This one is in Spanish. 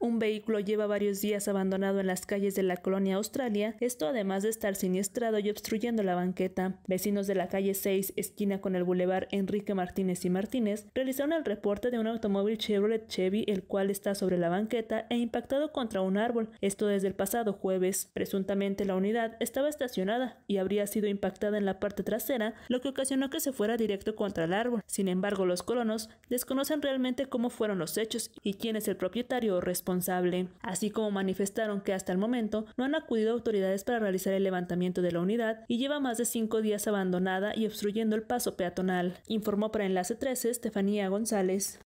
Un vehículo lleva varios días abandonado en las calles de la colonia Australia, esto además de estar siniestrado y obstruyendo la banqueta. Vecinos de la calle 6, esquina con el bulevar Enrique Martínez y Martínez, realizaron el reporte de un automóvil Chevrolet Chevy, el cual está sobre la banqueta e impactado contra un árbol, esto desde el pasado jueves. Presuntamente la unidad estaba estacionada y habría sido impactada en la parte trasera, lo que ocasionó que se fuera directo contra el árbol. Sin embargo, los colonos desconocen realmente cómo fueron los hechos y quién es el propietario o responsable responsable, así como manifestaron que hasta el momento no han acudido autoridades para realizar el levantamiento de la unidad y lleva más de cinco días abandonada y obstruyendo el paso peatonal, informó para Enlace 13 Estefanía González.